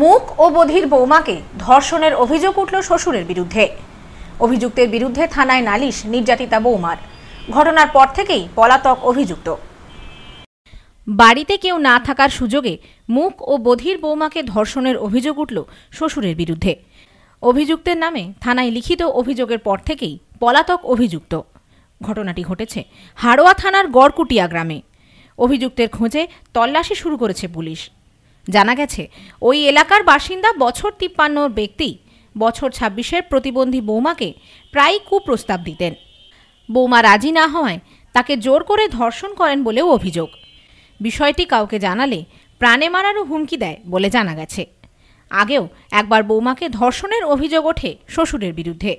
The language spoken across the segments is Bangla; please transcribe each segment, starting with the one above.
মুখ ও বধির বৌমাকে ধর্ষণের অভিযোগ উঠল শ্বশুরের বিরুদ্ধে অভিযুক্তের বিরুদ্ধে থানায় নালিশ নির্যাতিতা বৌমার ঘটনার পর থেকেই পলাতক অভিযুক্ত বাড়িতে কেউ না থাকার সুযোগে মুখ ও বধির বৌমাকে ধর্ষণের অভিযোগ উঠল শ্বশুরের বিরুদ্ধে অভিযুক্তের নামে থানায় লিখিত অভিযোগের পর থেকেই পলাতক অভিযুক্ত ঘটনাটি ঘটেছে হাড়োয়া থানার গড়কুটিয়া গ্রামে অভিযুক্তের খোঁজে তল্লাশি শুরু করেছে পুলিশ জানা গেছে ওই এলাকার বাসিন্দা বছর তিপ্পান্নর ব্যক্তি বছর ছাব্বিশের প্রতিবন্ধী বৌমাকে প্রায় কুপ্রস্তাব দিতেন বৌমা রাজি না হওয়ায় তাকে জোর করে ধর্ষণ করেন বলেও অভিযোগ বিষয়টি কাউকে জানালে প্রাণে মারারও হুমকি দেয় বলে জানা গেছে আগেও একবার বৌমাকে ধর্ষণের অভিযোগ ওঠে শ্বশুরের বিরুদ্ধে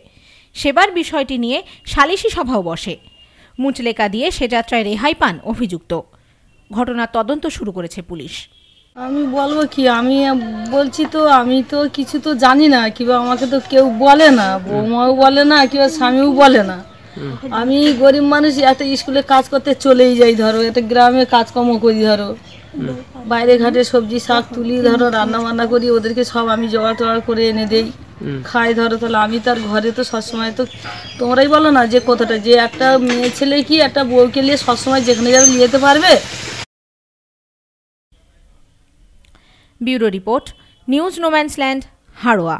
সেবার বিষয়টি নিয়ে সালিশি সভাও বসে মুচলেকা দিয়ে সে যাত্রায় রেহাই পান অভিযুক্ত ঘটনার তদন্ত শুরু করেছে পুলিশ আমি বলবো কি আমি বলছি তো আমি তো কিছু তো জানি না কিবা আমাকে তো কেউ বলে না বৌমাও বলে না কিবা স্বামীও বলে না আমি গরিব মানুষ একটা স্কুলে কাজ করতে চলেই যাই ধরো একটা গ্রামে কাজকর্ম করি ধরো বাইরে ঘাটে সবজি শাক তুলি ধরো রান্না বান্না করি ওদেরকে সব আমি জোগাড় টোগাড় করে এনে দেই খাই ধরো তাহলে আমি তার ঘরে তো সবসময় তো তোমরাই বলো না যে কথাটা যে একটা মেয়ে ছেলে কি একটা বউকে নিয়ে সবসময় যেখানে যাবে নিয়ে যেতে পারবে bureau report news no man's land Haroa